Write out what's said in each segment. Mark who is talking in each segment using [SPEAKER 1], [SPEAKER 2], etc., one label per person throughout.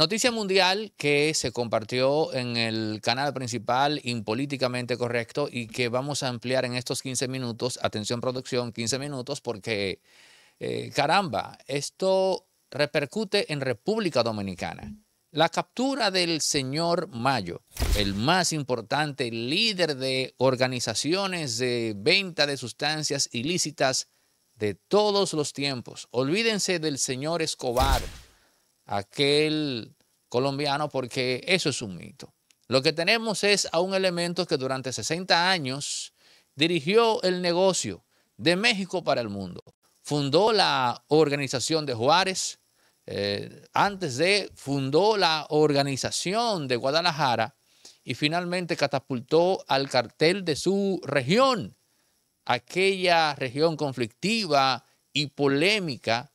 [SPEAKER 1] Noticia mundial que se compartió en el canal principal Impolíticamente Correcto y que vamos a ampliar en estos 15 minutos. Atención producción, 15 minutos porque, eh, caramba, esto repercute en República Dominicana. La captura del señor Mayo, el más importante líder de organizaciones de venta de sustancias ilícitas de todos los tiempos. Olvídense del señor Escobar aquel colombiano porque eso es un mito. Lo que tenemos es a un elemento que durante 60 años dirigió el negocio de México para el mundo. Fundó la organización de Juárez, eh, antes de fundó la organización de Guadalajara y finalmente catapultó al cartel de su región, aquella región conflictiva y polémica,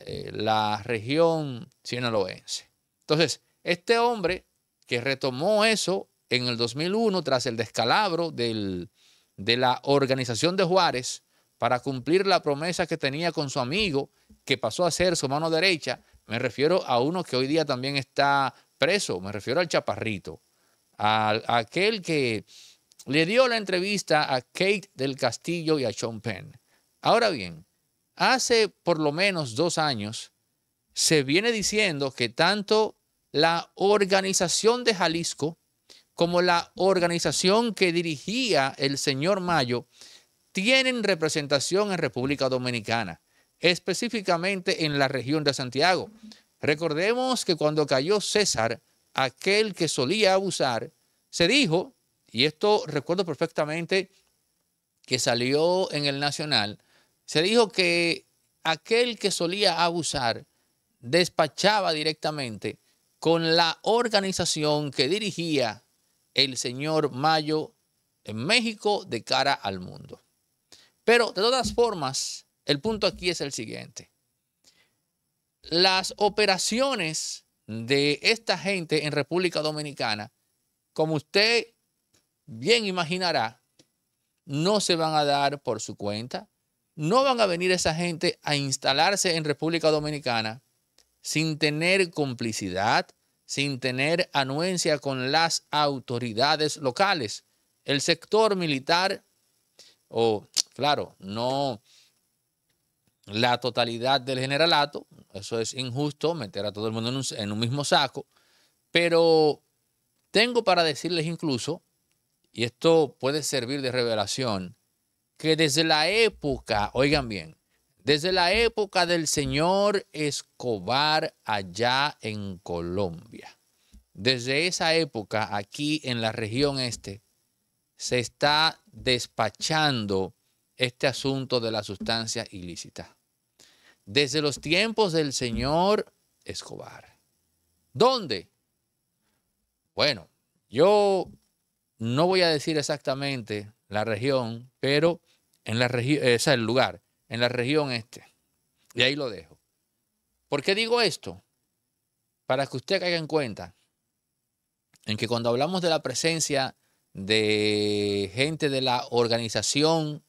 [SPEAKER 1] eh, la región no lo vence. Entonces, este hombre que retomó eso en el 2001 tras el descalabro de la organización de Juárez para cumplir la promesa que tenía con su amigo, que pasó a ser su mano derecha, me refiero a uno que hoy día también está preso, me refiero al chaparrito, a, a aquel que le dio la entrevista a Kate del Castillo y a Sean Penn. Ahora bien, hace por lo menos dos años, se viene diciendo que tanto la organización de Jalisco como la organización que dirigía el señor Mayo tienen representación en República Dominicana, específicamente en la región de Santiago. Recordemos que cuando cayó César, aquel que solía abusar, se dijo, y esto recuerdo perfectamente que salió en el Nacional, se dijo que aquel que solía abusar despachaba directamente con la organización que dirigía el señor Mayo en México de cara al mundo. Pero de todas formas, el punto aquí es el siguiente. Las operaciones de esta gente en República Dominicana, como usted bien imaginará, no se van a dar por su cuenta. No van a venir esa gente a instalarse en República Dominicana sin tener complicidad, sin tener anuencia con las autoridades locales. El sector militar, o claro, no la totalidad del generalato, eso es injusto, meter a todo el mundo en un, en un mismo saco, pero tengo para decirles incluso, y esto puede servir de revelación, que desde la época, oigan bien, desde la época del señor Escobar allá en Colombia. Desde esa época, aquí en la región este, se está despachando este asunto de la sustancia ilícita. Desde los tiempos del señor Escobar. ¿Dónde? Bueno, yo no voy a decir exactamente la región, pero en la región, es eh, el lugar, en la región este. Y ahí lo dejo. ¿Por qué digo esto? Para que usted caiga en cuenta en que cuando hablamos de la presencia de gente de la organización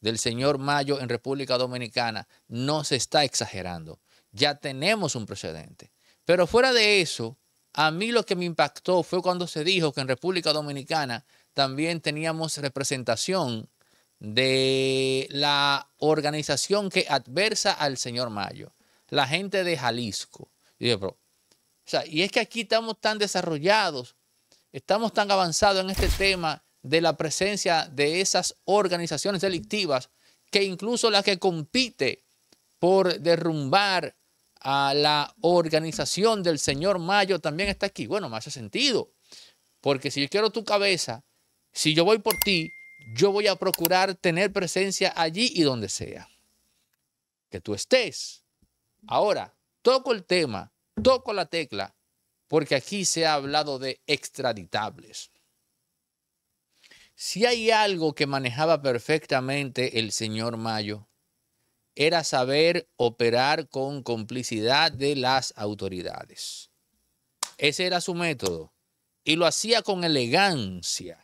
[SPEAKER 1] del señor Mayo en República Dominicana, no se está exagerando. Ya tenemos un precedente. Pero fuera de eso, a mí lo que me impactó fue cuando se dijo que en República Dominicana también teníamos representación de la organización que adversa al señor Mayo, la gente de Jalisco. Y, es que aquí estamos tan desarrollados, estamos tan avanzados en este tema de la presencia de esas organizaciones delictivas que incluso la que compite por derrumbar a la organización del señor Mayo también está aquí. Bueno, me hace sentido, porque si yo quiero tu cabeza, si yo voy por ti, yo voy a procurar tener presencia allí y donde sea. Que tú estés. Ahora, toco el tema, toco la tecla, porque aquí se ha hablado de extraditables. Si hay algo que manejaba perfectamente el señor Mayo, era saber operar con complicidad de las autoridades. Ese era su método y lo hacía con elegancia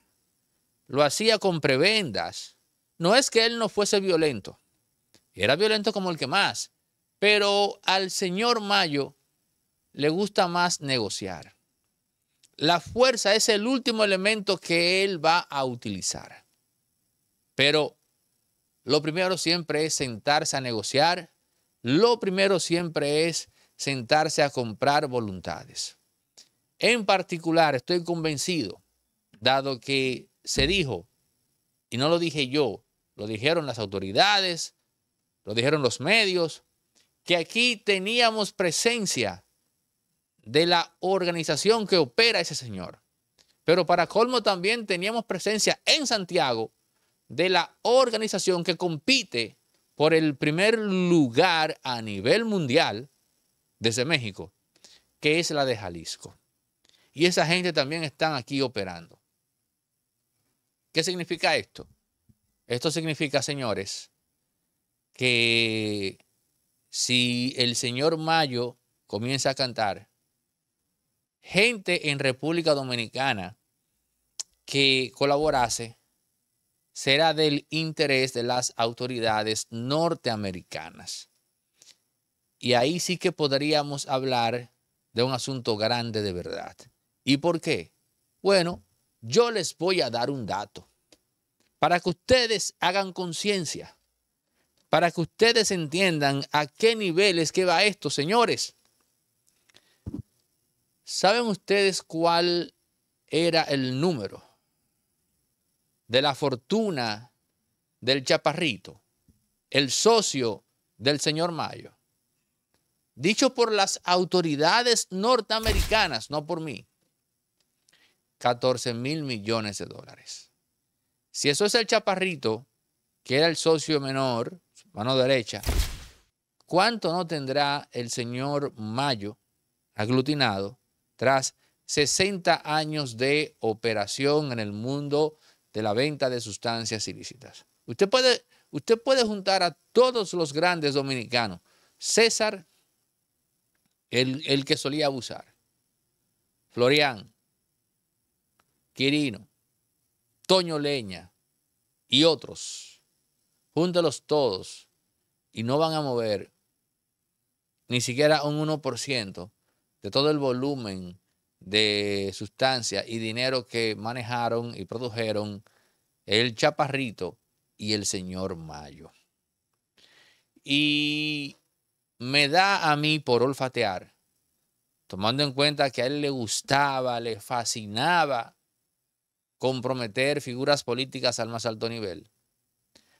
[SPEAKER 1] lo hacía con prebendas. No es que él no fuese violento, era violento como el que más, pero al señor Mayo le gusta más negociar. La fuerza es el último elemento que él va a utilizar. Pero lo primero siempre es sentarse a negociar, lo primero siempre es sentarse a comprar voluntades. En particular, estoy convencido, dado que se dijo, y no lo dije yo, lo dijeron las autoridades, lo dijeron los medios, que aquí teníamos presencia de la organización que opera ese señor. Pero para colmo también teníamos presencia en Santiago de la organización que compite por el primer lugar a nivel mundial desde México, que es la de Jalisco. Y esa gente también están aquí operando. ¿Qué significa esto? Esto significa, señores, que si el señor Mayo comienza a cantar, gente en República Dominicana que colaborase será del interés de las autoridades norteamericanas. Y ahí sí que podríamos hablar de un asunto grande de verdad. ¿Y por qué? Bueno, yo les voy a dar un dato para que ustedes hagan conciencia, para que ustedes entiendan a qué niveles que va esto, señores. ¿Saben ustedes cuál era el número de la fortuna del chaparrito, el socio del señor Mayo? Dicho por las autoridades norteamericanas, no por mí. 14 mil millones de dólares. Si eso es el chaparrito, que era el socio menor, mano derecha, ¿cuánto no tendrá el señor Mayo aglutinado tras 60 años de operación en el mundo de la venta de sustancias ilícitas? Usted puede, usted puede juntar a todos los grandes dominicanos. César, el, el que solía abusar. Florian, Quirino, Toño Leña y otros, júntelos todos y no van a mover ni siquiera un 1% de todo el volumen de sustancia y dinero que manejaron y produjeron el Chaparrito y el señor Mayo. Y me da a mí por olfatear, tomando en cuenta que a él le gustaba, le fascinaba comprometer figuras políticas al más alto nivel.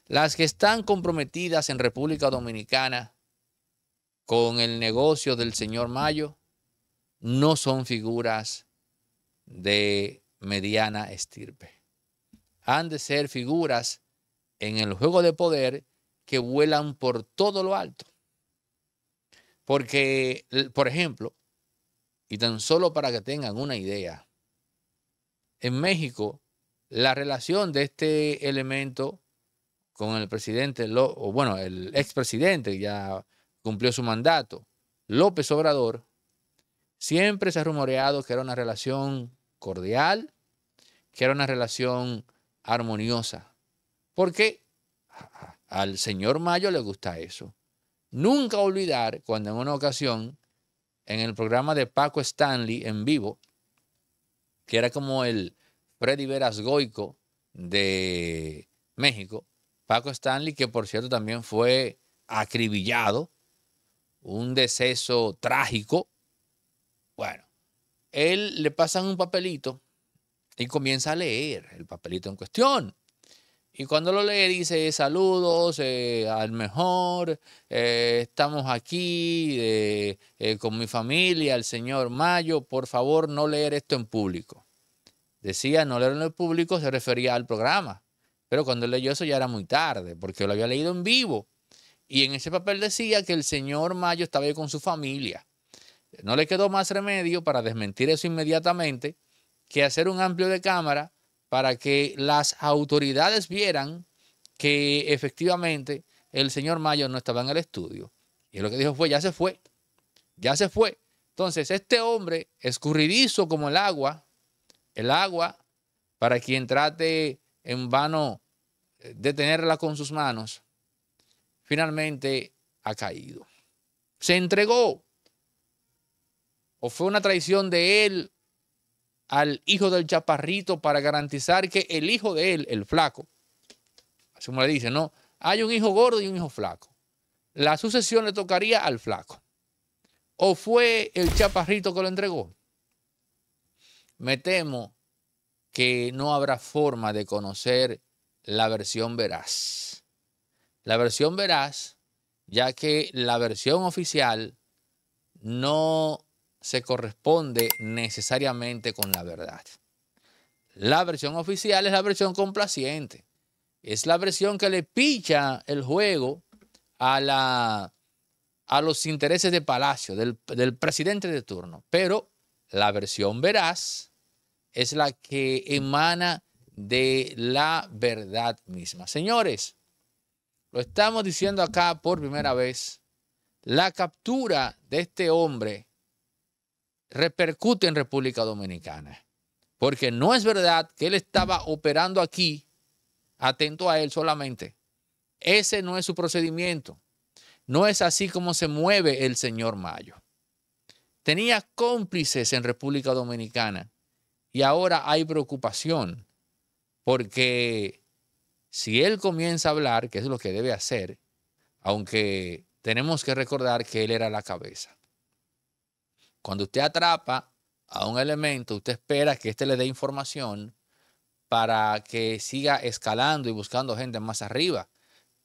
[SPEAKER 1] Las que están comprometidas en República Dominicana con el negocio del señor Mayo no son figuras de mediana estirpe. Han de ser figuras en el juego de poder que vuelan por todo lo alto. Porque, por ejemplo, y tan solo para que tengan una idea, en México la relación de este elemento con el presidente, o bueno, el expresidente ya cumplió su mandato, López Obrador, siempre se ha rumoreado que era una relación cordial, que era una relación armoniosa. Porque al señor Mayo le gusta eso. Nunca olvidar cuando en una ocasión, en el programa de Paco Stanley en vivo, que era como el Freddy Veras de México. Paco Stanley, que por cierto también fue acribillado, un deceso trágico. Bueno, él le pasan un papelito y comienza a leer el papelito en cuestión. Y cuando lo lee dice saludos eh, al mejor, eh, estamos aquí eh, con mi familia, el señor Mayo, por favor no leer esto en público. Decía no leerlo en público, se refería al programa, pero cuando leyó eso ya era muy tarde, porque lo había leído en vivo. Y en ese papel decía que el señor Mayo estaba ahí con su familia. No le quedó más remedio para desmentir eso inmediatamente que hacer un amplio de cámara para que las autoridades vieran que efectivamente el señor Mayo no estaba en el estudio. Y lo que dijo fue, ya se fue, ya se fue. Entonces, este hombre, escurridizo como el agua, el agua, para quien trate en vano eh, de tenerla con sus manos, finalmente ha caído. Se entregó. O fue una traición de él al hijo del chaparrito para garantizar que el hijo de él, el flaco, así como le dice, no, hay un hijo gordo y un hijo flaco. La sucesión le tocaría al flaco. ¿O fue el chaparrito que lo entregó? Me temo que no habrá forma de conocer la versión veraz. La versión veraz, ya que la versión oficial no se corresponde necesariamente con la verdad. La versión oficial es la versión complaciente. Es la versión que le picha el juego a, la, a los intereses de Palacio, del, del presidente de turno. Pero la versión veraz es la que emana de la verdad misma. Señores, lo estamos diciendo acá por primera vez. La captura de este hombre repercute en República Dominicana. Porque no es verdad que él estaba operando aquí, atento a él solamente. Ese no es su procedimiento. No es así como se mueve el señor Mayo. Tenía cómplices en República Dominicana y ahora hay preocupación porque si él comienza a hablar, que es lo que debe hacer, aunque tenemos que recordar que él era la cabeza. Cuando usted atrapa a un elemento, usted espera que éste le dé información para que siga escalando y buscando gente más arriba.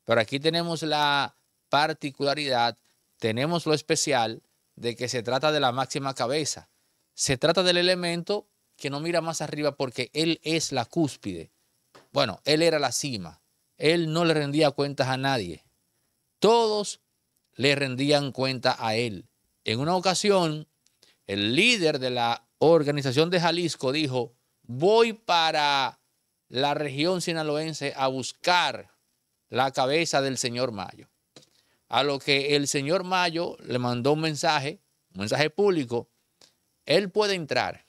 [SPEAKER 1] Pero aquí tenemos la particularidad, tenemos lo especial de que se trata de la máxima cabeza. Se trata del elemento que no mira más arriba porque él es la cúspide. Bueno, él era la cima. Él no le rendía cuentas a nadie. Todos le rendían cuenta a él. En una ocasión, el líder de la organización de Jalisco dijo, voy para la región sinaloense a buscar la cabeza del señor Mayo. A lo que el señor Mayo le mandó un mensaje, un mensaje público, él puede entrar,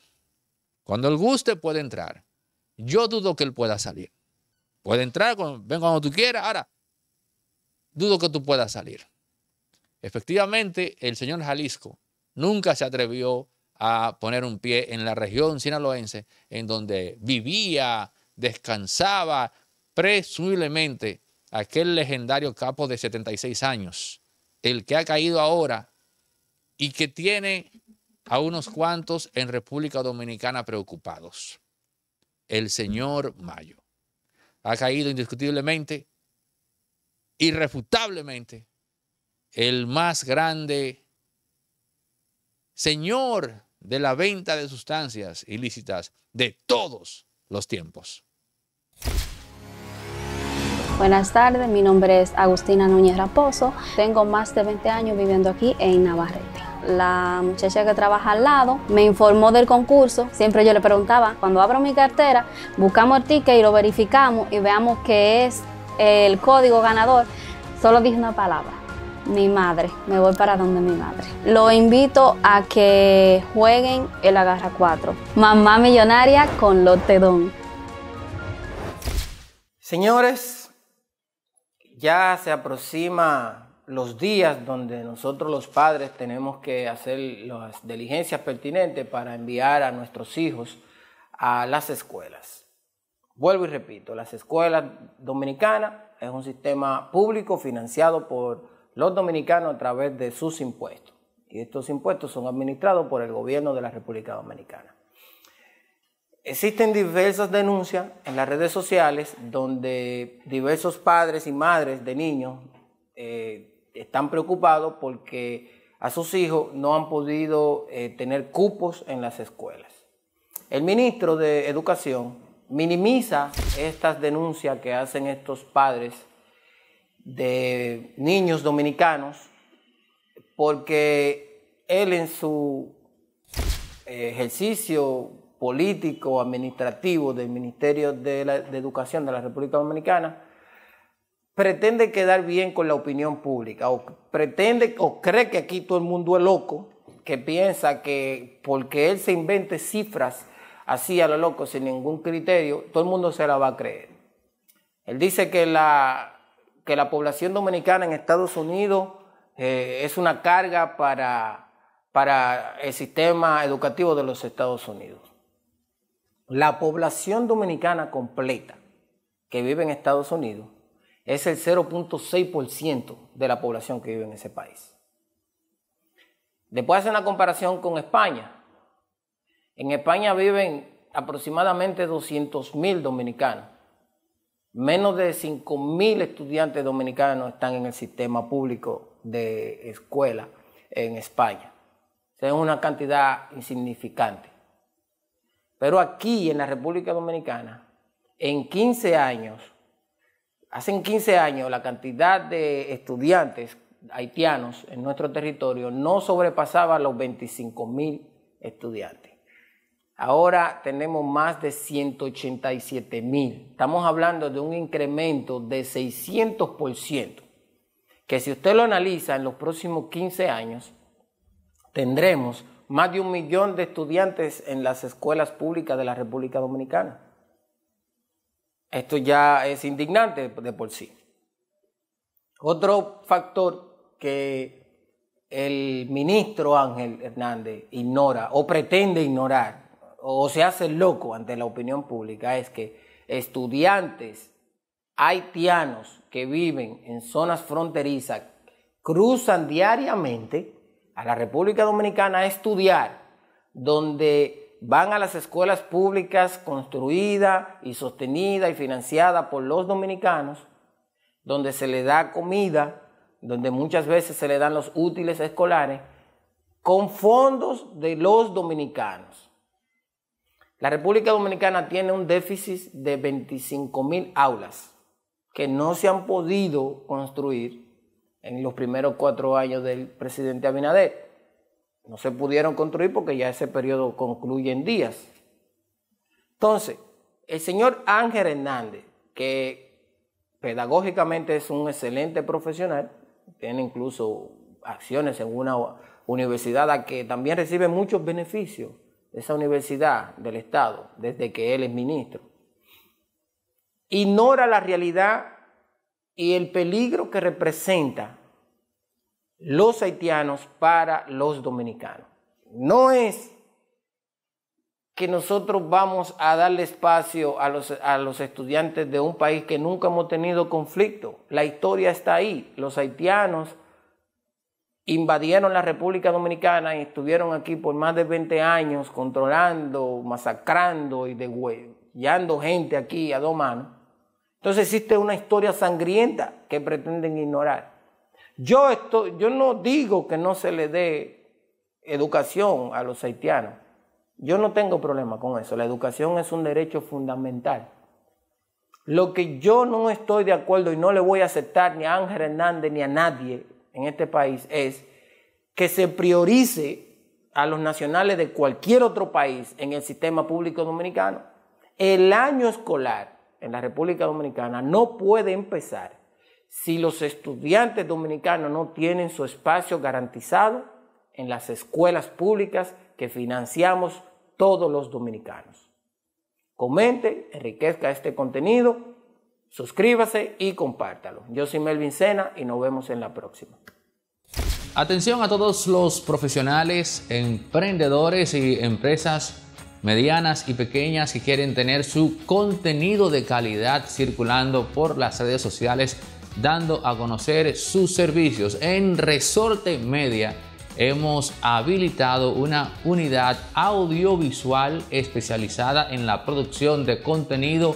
[SPEAKER 1] cuando él guste puede entrar. Yo dudo que él pueda salir. Puede entrar, ven cuando tú quieras, ahora, dudo que tú puedas salir. Efectivamente, el señor Jalisco nunca se atrevió a poner un pie en la región sinaloense, en donde vivía, descansaba, presumiblemente aquel legendario capo de 76 años, el que ha caído ahora y que tiene a unos cuantos en República Dominicana preocupados. El señor Mayo ha caído indiscutiblemente, irrefutablemente, el más grande Señor de la venta de sustancias ilícitas de todos los tiempos. Buenas tardes, mi nombre es Agustina Núñez Raposo. Tengo más de 20 años viviendo aquí en Navarrete. La muchacha que trabaja al lado me informó del concurso.
[SPEAKER 2] Siempre yo le preguntaba, cuando abro mi cartera, buscamos el ticket y lo verificamos y veamos qué es el código ganador. Solo dije una palabra, mi madre, me voy para donde mi madre. Lo invito a que jueguen el Agarra 4,
[SPEAKER 1] Mamá Millonaria con Lotedón.
[SPEAKER 2] Señores, ya se aproxima los días donde nosotros los padres tenemos que hacer las diligencias pertinentes para enviar a nuestros hijos a las escuelas. Vuelvo y repito, las escuelas dominicanas es un sistema público financiado por los dominicanos a través de sus impuestos. Y estos impuestos son administrados por el gobierno de la República Dominicana. Existen diversas denuncias en las redes sociales donde diversos padres y madres de niños eh, están preocupados porque a sus hijos no han podido eh, tener cupos en las escuelas. El ministro de Educación minimiza estas denuncias que hacen estos padres de niños dominicanos, porque él en su eh, ejercicio político, administrativo del Ministerio de, Educación de la República Dominicana, pretende quedar bien con la opinión pública o pretende o cree que aquí todo el mundo es loco, que piensa que porque él se invente cifras así a lo loco sin ningún criterio, todo el mundo se la va a creer. Él dice que la que la población dominicana en Estados Unidos eh, es una carga para, para el sistema educativo de los Estados Unidos. La población dominicana completa que vive en Estados Unidos es el 0.6% de la población que vive en ese país. Después hace una comparación con España. En España viven aproximadamente 200.000 dominicanos Menos de 5.000 estudiantes dominicanos están en el sistema público de escuela en España. es una cantidad insignificante. Pero aquí en la República Dominicana, en 15 años, hace 15 años la cantidad de estudiantes haitianos en nuestro territorio no sobrepasaba los 25.000 estudiantes. Ahora tenemos más de 187 mil. Estamos hablando de un incremento de 600%, que si usted lo analiza en los próximos 15 años, tendremos más de un millón de estudiantes en las escuelas públicas de la República Dominicana. Esto ya es indignante de por sí. Otro factor que el ministro Ángel Hernández ignora o pretende ignorar o se hace loco ante la opinión pública es que estudiantes haitianos que viven en zonas fronterizas cruzan diariamente a la República Dominicana a estudiar, donde van a las escuelas públicas construidas y sostenidas y financiadas por los dominicanos, donde se le da comida, donde muchas veces se le dan los útiles escolares, con fondos de los dominicanos. La República Dominicana tiene un déficit de 25.000 mil aulas que no se han podido construir en los primeros cuatro años del presidente Abinader. No se pudieron construir porque ya ese periodo concluye en días. Entonces, el señor Ángel Hernández, que pedagógicamente es un excelente profesional, tiene incluso acciones en una universidad a que también recibe muchos beneficios esa universidad del Estado desde que él es ministro, ignora la realidad y el peligro que representa los haitianos para los dominicanos. No es que nosotros vamos a darle espacio a los, a los estudiantes de un país que nunca hemos tenido conflicto. La historia está ahí. Los haitianos invadieron la República Dominicana y estuvieron aquí por más de 20 años controlando, masacrando y degüellando gente aquí a dos manos. Entonces existe una historia sangrienta que pretenden ignorar. Yo, yo no digo que no se le dé educación a los haitianos. Yo no tengo problema con eso. La educación es un derecho fundamental. Lo que yo no estoy de acuerdo y no le voy a aceptar ni a Ángel Hernández ni a nadie en este país es que se priorice a los nacionales de cualquier otro país en el sistema público dominicano. El año escolar en la República Dominicana no puede empezar si los estudiantes dominicanos no tienen su espacio garantizado en las escuelas públicas que financiamos todos los dominicanos. Comente, enriquezca este contenido Suscríbase y compártalo. Yo soy Melvin Sena y nos vemos en la próxima.
[SPEAKER 1] Atención a todos los profesionales, emprendedores y empresas medianas y pequeñas que quieren tener su contenido de calidad circulando por las redes sociales, dando a conocer sus servicios. En Resorte Media hemos habilitado una unidad audiovisual especializada en la producción de contenido